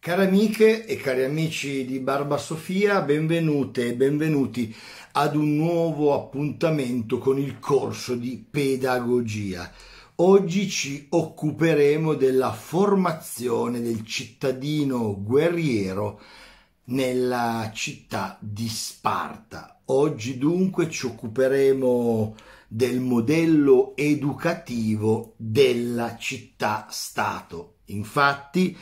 Cari amiche e cari amici di Barba Sofia, benvenute e benvenuti ad un nuovo appuntamento con il corso di pedagogia. Oggi ci occuperemo della formazione del cittadino guerriero nella città di Sparta. Oggi dunque ci occuperemo del modello educativo della città-stato. Infatti,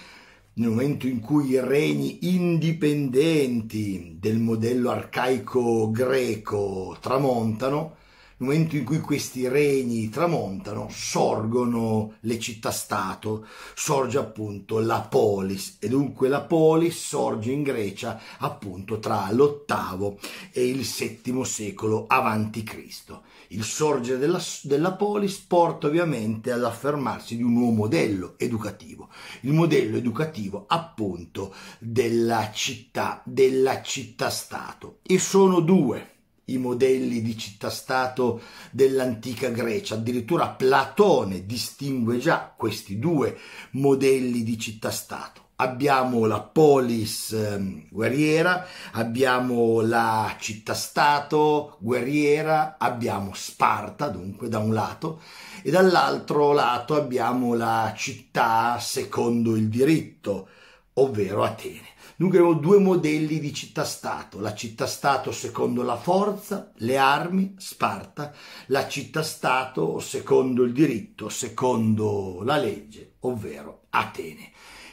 nel momento in cui i regni indipendenti del modello arcaico greco tramontano, nel momento in cui questi regni tramontano, sorgono le città-stato, sorge appunto la polis e dunque la polis sorge in Grecia appunto tra l'ottavo e il settimo secolo avanti Cristo. Il sorgere della, della polis porta ovviamente all'affermarsi di un nuovo modello educativo, il modello educativo appunto della città, della città-stato. E sono due i modelli di città-stato dell'antica Grecia. Addirittura Platone distingue già questi due modelli di città-stato. Abbiamo la polis eh, guerriera, abbiamo la città-stato guerriera, abbiamo Sparta dunque da un lato e dall'altro lato abbiamo la città secondo il diritto, ovvero Atene. Dunque abbiamo due modelli di città-stato, la città-stato secondo la forza, le armi, Sparta, la città-stato secondo il diritto, secondo la legge, ovvero Atene.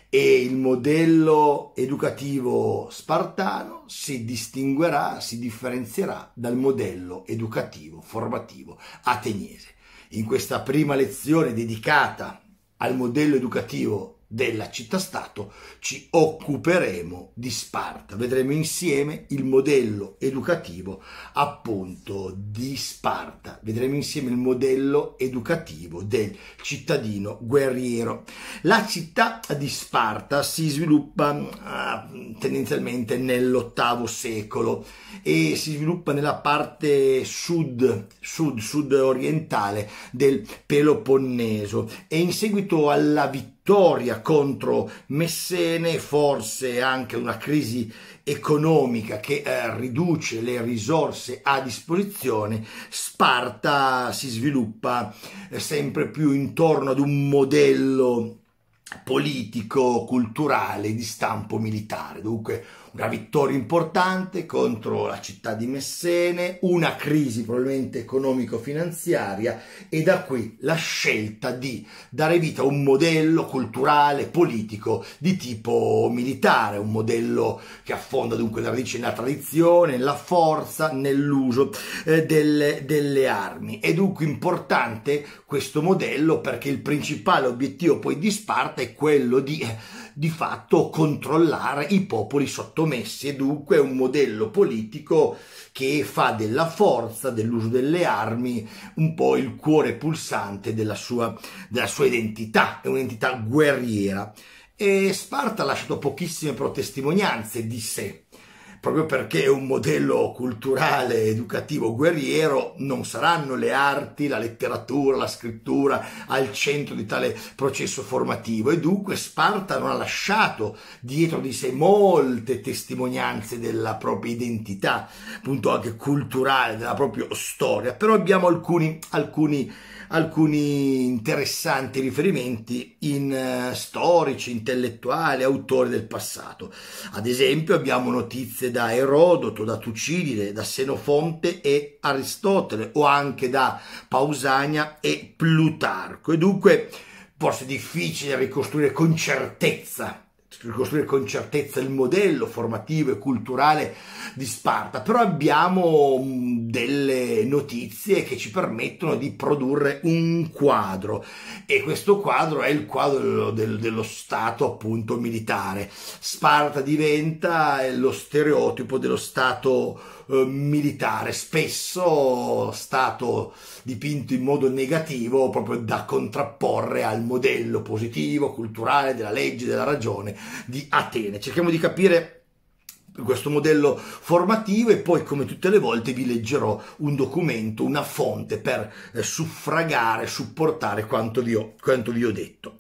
E il modello educativo spartano si distinguerà, si differenzierà dal modello educativo formativo ateniese. In questa prima lezione dedicata al modello educativo della città-stato ci occuperemo di Sparta. Vedremo insieme il modello educativo appunto di Sparta. Vedremo insieme il modello educativo del cittadino guerriero. La città di Sparta si sviluppa eh, tendenzialmente nell'ottavo secolo e si sviluppa nella parte sud, sud, sud orientale del Peloponneso e in seguito alla vittoria vittoria contro Messene, forse anche una crisi economica che eh, riduce le risorse a disposizione, Sparta si sviluppa eh, sempre più intorno ad un modello politico, culturale, di stampo militare. Dunque, una vittoria importante contro la città di Messene, una crisi probabilmente economico-finanziaria e da qui la scelta di dare vita a un modello culturale, politico di tipo militare, un modello che affonda dunque la radice nella tradizione, nella forza, nell'uso eh, delle, delle armi. È dunque importante questo modello perché il principale obiettivo poi di Sparta è quello di eh, di fatto controllare i popoli sottomessi e dunque un modello politico che fa della forza, dell'uso delle armi, un po' il cuore pulsante della sua, della sua identità, è un'identità guerriera. E Sparta ha lasciato pochissime testimonianze di sé, proprio perché è un modello culturale, educativo, guerriero, non saranno le arti, la letteratura, la scrittura al centro di tale processo formativo e dunque Sparta non ha lasciato dietro di sé molte testimonianze della propria identità, appunto anche culturale, della propria storia, però abbiamo alcuni, alcuni, alcuni interessanti riferimenti in uh, storici, intellettuali, autori del passato. Ad esempio abbiamo notizie previste da Erodoto, da Tucidide, da Senofonte e Aristotele o anche da Pausania e Plutarco e dunque forse è difficile ricostruire con certezza ricostruire con certezza il modello formativo e culturale di Sparta, però abbiamo delle notizie che ci permettono di produrre un quadro e questo quadro è il quadro dello, dello Stato appunto militare. Sparta diventa lo stereotipo dello Stato militare eh, militare, spesso stato dipinto in modo negativo proprio da contrapporre al modello positivo, culturale, della legge, della ragione di Atene. Cerchiamo di capire questo modello formativo e poi come tutte le volte vi leggerò un documento, una fonte per eh, suffragare, supportare quanto vi, ho, quanto vi ho detto.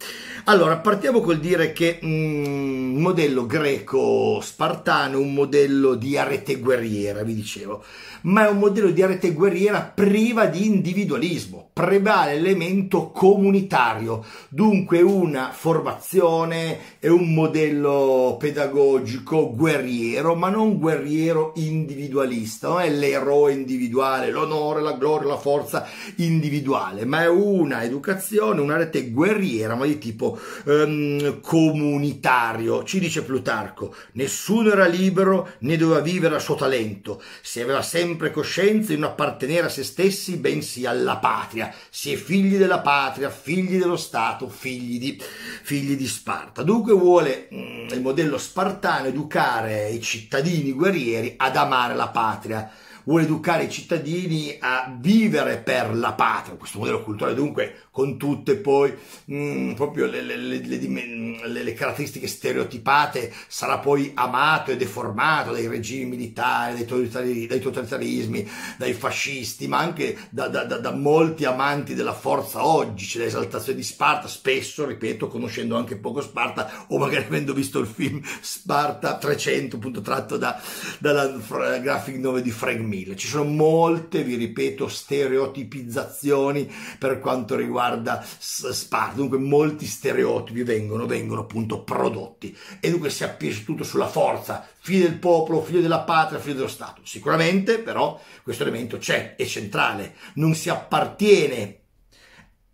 Allora, partiamo col dire che mm, un modello greco-spartano, un modello di arete guerriera, vi dicevo, ma è un modello di arete guerriera priva di individualismo, prevale l'elemento comunitario, dunque una formazione e un modello pedagogico guerriero guerriero, ma non guerriero individualista, non è l'eroe individuale, l'onore, la gloria, la forza individuale, ma è una educazione, una rete guerriera, ma di tipo ehm, comunitario. Ci dice Plutarco, nessuno era libero né doveva vivere a suo talento, si aveva sempre coscienza di non appartenere a se stessi, bensì alla patria. Si è figli della patria, figli dello Stato, figli di, figli di Sparta. Dunque vuole mh, mm, il modello spartano educare i cittadini cittadini guerrieri ad amare la patria, vuole educare i cittadini a vivere per la patria. Questo modello culturale dunque con tutte poi mh, mm, proprio le, le, le, le, caratteristiche stereotipate, sarà poi amato e deformato dai regimi militari, dai, totalitari, dai totalitarismi, dai fascisti, ma anche da, da, da, da, molti amanti della forza oggi, c'è l'esaltazione di Sparta, spesso, ripeto, conoscendo anche poco Sparta o magari avendo visto il film Sparta 300, appunto tratto dalla graphic 9 di Frank Miller. Ci sono molte, vi ripeto, stereotipizzazioni per quanto riguarda sguarda, sparta, dunque molti stereotipi vengono, vengono appunto prodotti e dunque si appia tutto sulla forza, figlio del popolo, figlio della patria, figlio dello Stato. Sicuramente però questo elemento c'è, è centrale, non si appartiene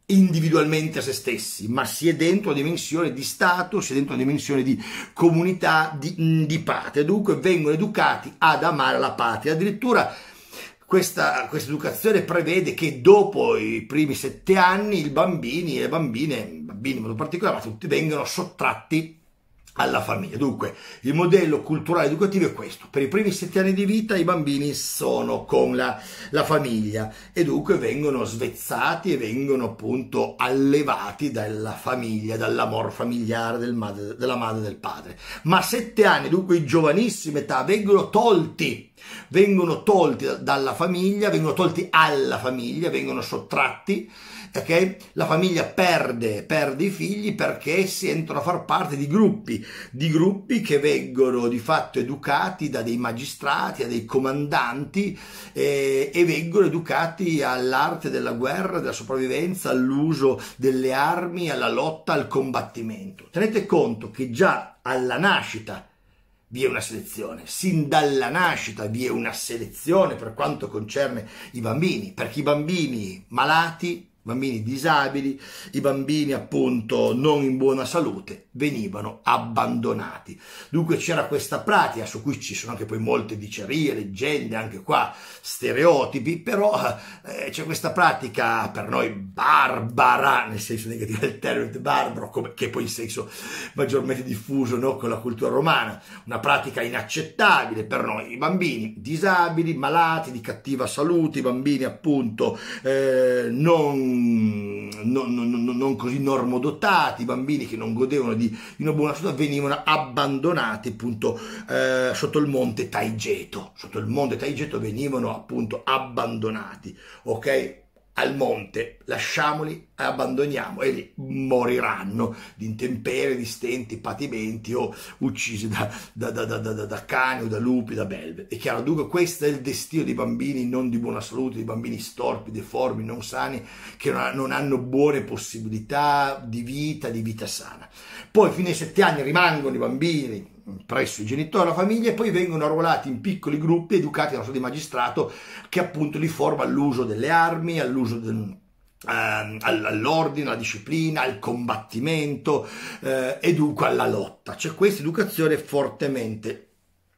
individualmente a se stessi, ma si è dentro la dimensione di Stato, si è dentro la dimensione di comunità, di, di patria. Dunque vengono educati ad amare la patria. Addirittura questa, questa educazione prevede che dopo i primi sette anni i bambini e le bambine, bambini in modo particolare, ma tutti vengano sottratti alla famiglia. Dunque, il modello culturale educativo è questo. Per i primi sette anni di vita i bambini sono con la, la famiglia e dunque vengono svezzati e vengono appunto allevati dalla famiglia, dall'amor familiare del madre, della madre e del padre. Ma a sette anni, dunque in giovanissima età, vengono tolti vengono tolti dalla famiglia, vengono tolti alla famiglia, vengono sottratti okay? la famiglia perde, perde i figli perché essi entrano a far parte di gruppi, di gruppi che vengono di fatto educati da dei magistrati, da dei comandanti eh, e vengono educati all'arte della guerra, della sopravvivenza, all'uso delle armi, alla lotta, al combattimento. Tenete conto che già alla nascita vi è una selezione, sin dalla nascita vi è una selezione per quanto concerne i bambini, perché i bambini malati bambini disabili, i bambini appunto non in buona salute venivano abbandonati. Dunque c'era questa pratica su cui ci sono anche poi molte dicerie, leggende, anche qua stereotipi, però eh, eh c'è questa pratica per noi barbara, nel senso negativo del termine barbaro, come, che poi in senso maggiormente diffuso no, con la cultura romana, una pratica inaccettabile per noi, i bambini disabili, malati, di cattiva salute, i bambini appunto eh, non non, non, non, così normodotati, bambini che non godevano di, una buona salute venivano abbandonati appunto eh, sotto il monte Taigeto. Sotto il monte Taigeto venivano appunto abbandonati, ok? al monte, lasciamoli, abbandoniamo e lì moriranno di intemperie, di stenti, patimenti o uccisi da, da, da, da, cani o da lupi, da belve. È chiaro, dunque questo è il destino di bambini non di buona salute, di bambini storpi, deformi, non sani, che non, hanno buone possibilità di vita, di vita sana. Poi fino ai sette anni rimangono i bambini presso i genitori, la famiglia e poi vengono arruolati in piccoli gruppi educati alla sua di magistrato che appunto li forma all'uso delle armi, all'uso del ehm, all'ordine, alla disciplina, al combattimento eh, e dunque alla lotta. C'è cioè, questa educazione fortemente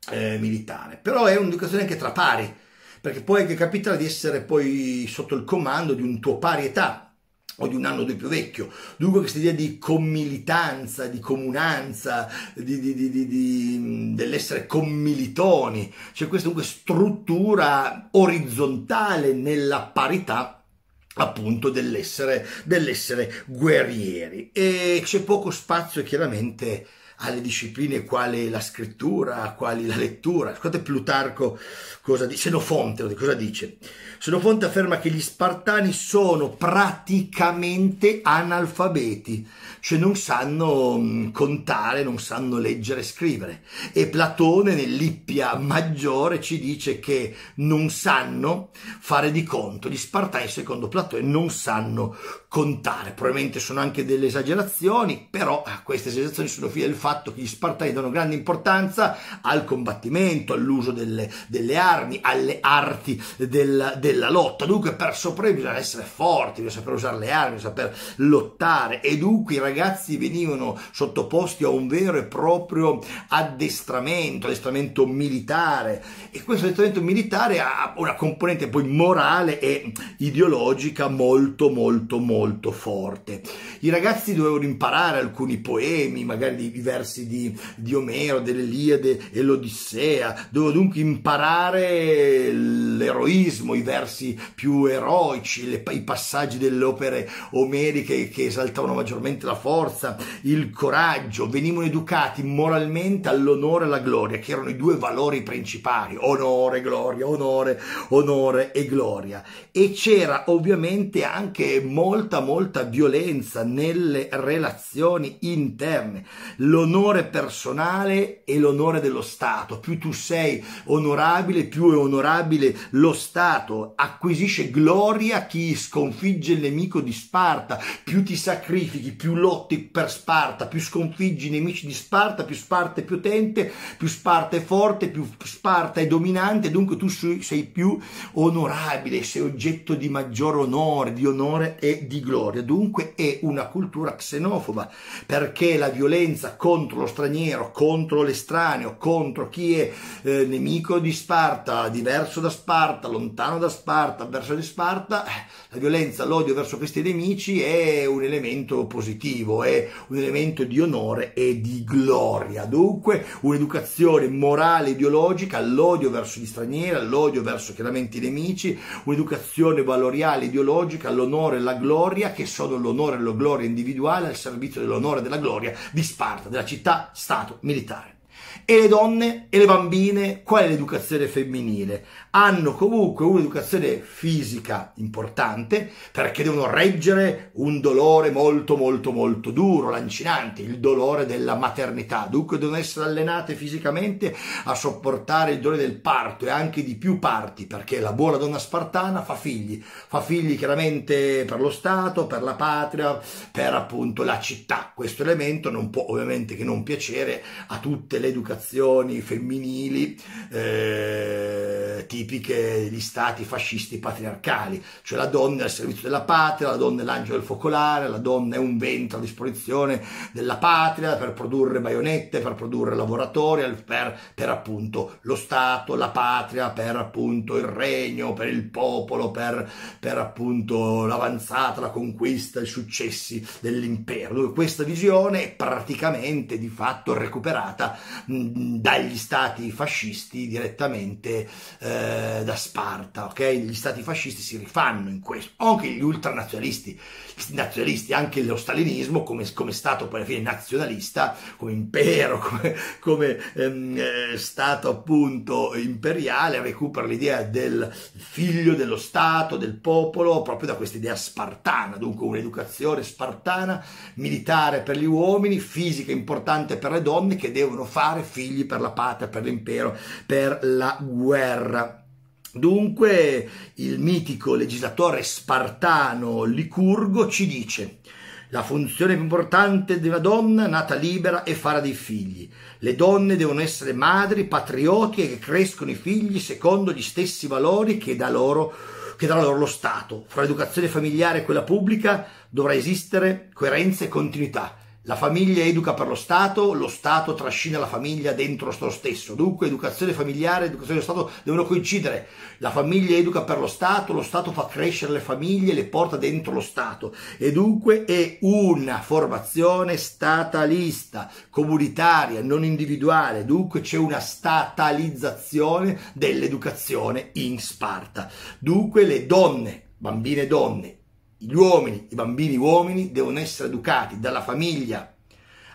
eh, militare, però è un'educazione anche tra pari, perché poi anche capitare di essere poi sotto il comando di un tuo pari età, o di un anno o due più vecchio. Dunque questa idea di commilitanza, di comunanza, di, di, di, dell'essere commilitoni, c'è cioè questa dunque struttura orizzontale nella parità appunto dell'essere, dell'essere guerrieri e c'è poco spazio chiaramente alle discipline quali la scrittura, quali la lettura. Ascoltate Plutarco cosa dice, Senofonte cosa dice. Senofonte afferma che gli spartani sono praticamente analfabeti, cioè non sanno mm, contare, non sanno leggere e scrivere. E Platone nell'Ippia Maggiore ci dice che non sanno fare di conto. Gli spartani, secondo Platone, non sanno contare. Probabilmente sono anche delle esagerazioni, però ah, queste esagerazioni sono figlie del fatto che gli Spartani danno grande importanza al combattimento, all'uso delle, delle armi, alle arti del, della lotta. Dunque, per sopravvivere bisogna essere forti, bisogna saper usare le armi, bisogna saper lottare. E dunque i ragazzi venivano sottoposti a un vero e proprio addestramento, addestramento militare. E questo addestramento militare ha una componente poi morale e ideologica molto, molto, molto forte. I ragazzi dovevano imparare alcuni poemi, magari diversi versi di, di Omero, dell'Eliade e l'Odissea, devo dunque imparare l'eroismo, i versi più eroici, le, i passaggi delle opere omeriche che esaltavano maggiormente la forza, il coraggio, venivano educati moralmente all'onore e alla gloria, che erano i due valori principali, onore, gloria, onore, onore e gloria. E c'era ovviamente anche molta, molta violenza nelle relazioni interne. Lo l'onore personale e l'onore dello Stato. Più tu sei onorabile, più è onorabile lo Stato. Acquisisce gloria chi sconfigge il nemico di Sparta. Più ti sacrifichi, più lotti per Sparta, più sconfiggi i nemici di Sparta, più Sparta è potente, più Sparta è forte, più Sparta è dominante. Dunque tu sei più onorabile, sei oggetto di maggior onore, di onore e di gloria. Dunque è una cultura xenofoba perché la violenza contro contro lo straniero, contro l'estraneo, contro chi è eh, nemico di Sparta, diverso da Sparta, lontano da Sparta, avverso di Sparta, eh, la violenza, l'odio verso questi nemici è un elemento positivo, è un elemento di onore e di gloria. Dunque un'educazione morale, ideologica, all'odio verso gli stranieri, all'odio verso chiaramente i nemici, un'educazione valoriale, ideologica, all'onore e alla gloria, che sono l'onore e la gloria individuale al servizio dell'onore e della gloria di Sparta, della città-stato militare e le donne e le bambine, qual è l'educazione femminile? Hanno comunque un'educazione fisica importante perché devono reggere un dolore molto molto molto duro, lancinante, il dolore della maternità, dunque devono essere allenate fisicamente a sopportare il dolore del parto e anche di più parti perché la buona donna spartana fa figli, fa figli chiaramente per lo Stato, per la patria, per appunto la città, questo elemento non può ovviamente che non piacere a tutte le educazioni educazioni femminili eh, tipiche degli stati fascisti patriarcali, cioè la donna è al servizio della patria, la donna è l'angelo del focolare, la donna è un ventre a disposizione della patria per produrre baionette, per produrre lavoratori, per, per appunto lo Stato, la patria, per appunto il regno, per il popolo, per, per appunto l'avanzata, la conquista, i successi dell'impero. Questa visione è praticamente di fatto recuperata dagli stati fascisti direttamente eh, da Sparta, ok? Gli stati fascisti si rifanno in questo, anche gli ultranazionalisti, nazionalisti, anche lo stalinismo come, come stato poi alla fine nazionalista, come impero, come, come ehm, eh, stato appunto imperiale, recupera l'idea del figlio dello Stato, del popolo, proprio da questa idea spartana, dunque un'educazione spartana, militare per gli uomini, fisica importante per le donne che devono fare fare figli per la patria, per l'impero, per la guerra. Dunque il mitico legislatore spartano Licurgo ci dice la funzione più importante di una donna nata libera è fare dei figli. Le donne devono essere madri, patriotiche che crescono i figli secondo gli stessi valori che dà loro, che dà loro lo Stato. Fra l'educazione familiare e quella pubblica dovrà esistere coerenza e continuità. La famiglia educa per lo Stato, lo Stato trascina la famiglia dentro se stesso. Dunque educazione familiare e educazione dello Stato devono coincidere. La famiglia educa per lo Stato, lo Stato fa crescere le famiglie e le porta dentro lo Stato. E dunque è una formazione statalista, comunitaria, non individuale. Dunque c'è una statalizzazione dell'educazione in Sparta. Dunque le donne, bambine e donne, gli uomini, i bambini uomini devono essere educati dalla famiglia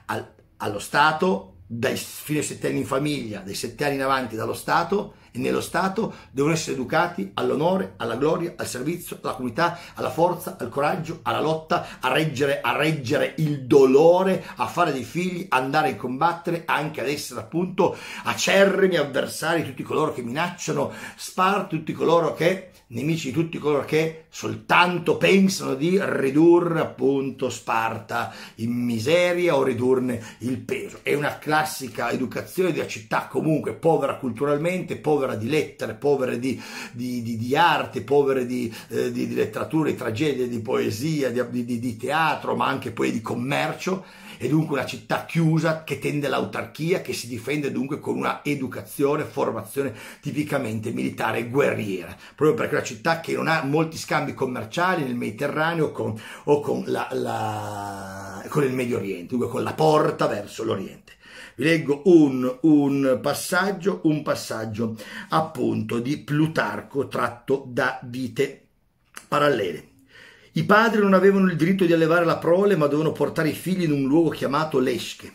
al, allo Stato, dai, fino ai sette anni in famiglia, dai sette anni in avanti dallo Stato e nello Stato devono essere educati all'onore, alla gloria, al servizio, alla comunità, alla forza, al coraggio, alla lotta, a reggere, a reggere il dolore, a fare dei figli, andare a combattere, anche ad essere appunto acerrimi avversari tutti coloro che minacciano, spar tutti coloro che nemici di tutti coloro che soltanto pensano di ridurre appunto Sparta in miseria o ridurne il peso. È una classica educazione della città comunque povera culturalmente, povera di lettere, povera di, di, di, di arte, povera di, eh, letteratura, di tragedie, di poesia, di teatro, ma anche poi di commercio è dunque una città chiusa che tende all'autarchia, che si difende dunque con una educazione, formazione tipicamente militare e guerriera, proprio perché è una città che non ha molti scambi commerciali nel Mediterraneo con, o con, la, la, con il Medio Oriente, dunque con la porta verso l'Oriente. Vi leggo un, un, passaggio, un passaggio appunto di Plutarco tratto da vite parallele. I padri non avevano il diritto di allevare la prole, ma dovevano portare i figli in un luogo chiamato Lesche,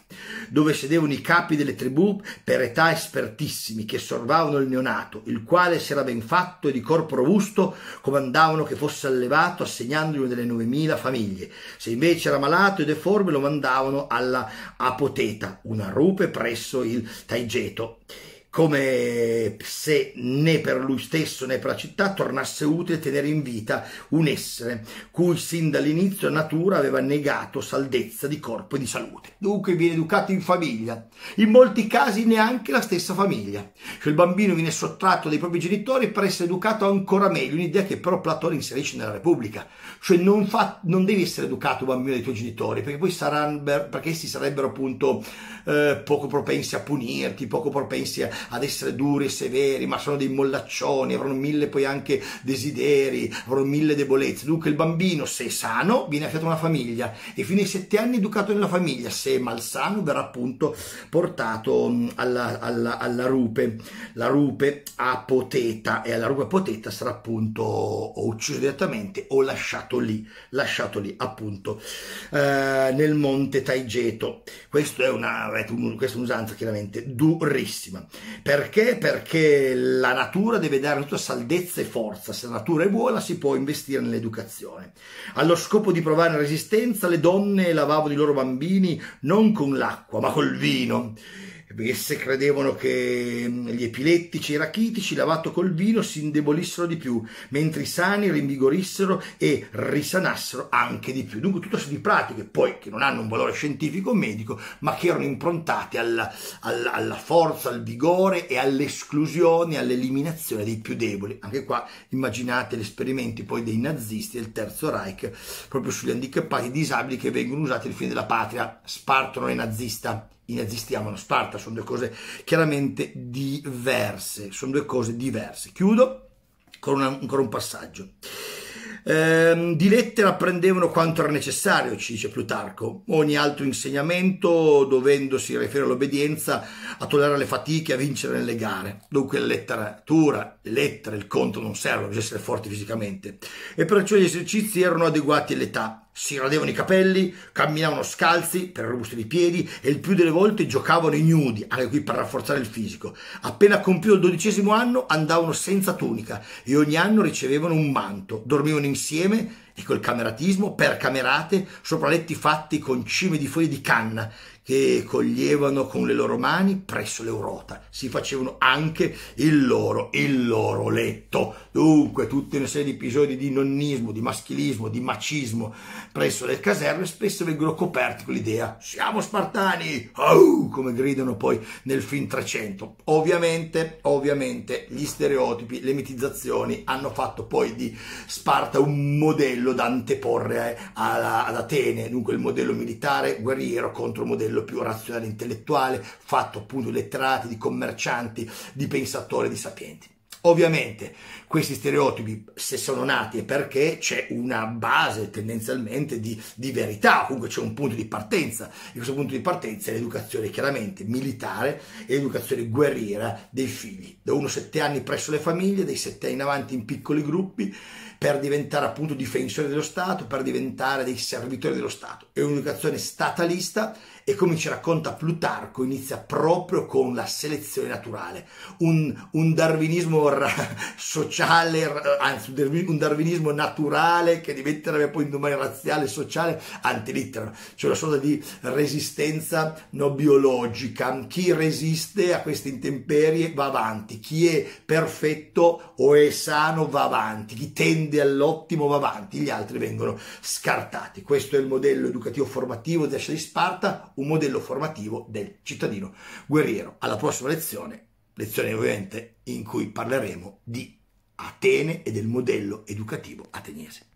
dove sedevano i capi delle tribù per età espertissimi, che sorvavano il neonato, il quale, se era ben fatto e di corpo robusto, comandavano che fosse allevato, assegnandogli una delle 9.000 famiglie. Se invece era malato e deforme, lo mandavano alla Apoteta, una rupe presso il Taigeto come se né per lui stesso né per la città tornasse utile tenere in vita un essere cui sin dall'inizio la natura aveva negato saldezza di corpo e di salute. Dunque viene educato in famiglia, in molti casi neanche la stessa famiglia. Cioè il bambino viene sottratto dai propri genitori per essere educato ancora meglio, un'idea che però Platone inserisce nella Repubblica. Cioè non, fa, non devi essere educato bambino dai tuoi genitori perché poi saranno, perché essi sarebbero appunto eh, poco propensi a punirti, poco propensi a ad essere duri e severi, ma sono dei mollaccioni, avranno mille poi anche desideri, avranno mille debolezze. Dunque il bambino, se è sano, viene affidato a una famiglia e fino ai sette anni educato nella famiglia, se è malsano verrà appunto portato mm, alla, alla, alla rupe, la rupe apoteta e alla rupe apoteta sarà appunto o ucciso direttamente o lasciato lì, lasciato lì appunto eh, nel monte Taigeto. Questo è una, un'usanza chiaramente durissima. Perché? Perché la natura deve dare tutta saldezza e forza. Se la natura è buona si può investire nell'educazione. Allo scopo di provare resistenza, le donne lavavano i loro bambini non con l'acqua, ma col vino. Esse credevano che mm, gli epilettici e i rachitici, lavato col vino, si indebolissero di più, mentre i sani rinvigorissero e risanassero anche di più. Dunque, tutta serie di pratiche, poi, che non hanno un valore scientifico o medico, ma che erano improntate alla, alla, alla forza, al vigore e all'esclusione, all'eliminazione dei più deboli. Anche qua immaginate gli esperimenti poi dei nazisti del Terzo Reich, proprio sugli handicappati disabili che vengono usati al fine della patria. Spartano è nazista i nazisti amano Sparta, sono due cose chiaramente diverse, sono due cose diverse. Chiudo con una, ancora un passaggio. Ehm, di lettera apprendevano quanto era necessario, ci dice Plutarco, ogni altro insegnamento dovendosi riferire all'obbedienza, a tollerare le fatiche, a vincere nelle gare. Dunque la letteratura, le lettere, il conto non servono, bisogna essere forti fisicamente e perciò gli esercizi erano adeguati all'età si radevano i capelli, camminavano scalzi per robusti i piedi e il più delle volte giocavano i nudi, anche qui per rafforzare il fisico. Appena compiuto il dodicesimo anno andavano senza tunica e ogni anno ricevevano un manto, dormivano insieme e col cameratismo per camerate sopra letti fatti con cime di foglie di canna che coglievano con le loro mani presso l'Europa, si facevano anche il loro, il loro letto. Dunque, tutta una serie di episodi di nonnismo, di maschilismo, di macismo presso le caserme spesso vengono coperti con l'idea siamo spartani, oh! come gridano poi nel film 300. Ovviamente, ovviamente, gli stereotipi, le mitizzazioni hanno fatto poi di Sparta un modello da anteporre eh, alla, ad Atene, dunque il modello militare guerriero contro il modello livello più razionale intellettuale, fatto appunto di letterati, di commercianti, di pensatori, di sapienti. Ovviamente questi stereotipi, se sono nati, è perché c'è una base tendenzialmente di, di verità, comunque c'è un punto di partenza, e questo punto di partenza è l'educazione chiaramente militare e l'educazione guerriera dei figli, da 1-7 anni presso le famiglie, dai 7 anni in avanti in piccoli gruppi, per diventare appunto difensori dello Stato, per diventare dei servitori dello Stato. È un'educazione statalista e come ci racconta Plutarco, inizia proprio con la selezione naturale, un, un darwinismo sociale, anzi un darwinismo naturale che diventerebbe poi domani razziale, sociale, antilittera, cioè una sorta di resistenza no biologica. Chi resiste a queste intemperie va avanti, chi è perfetto o è sano va avanti, chi tende all'ottimo va avanti, gli altri vengono scartati. Questo è il modello educativo formativo della di Sparta un modello formativo del cittadino guerriero. Alla prossima lezione, lezione ovviamente in cui parleremo di Atene e del modello educativo ateniese.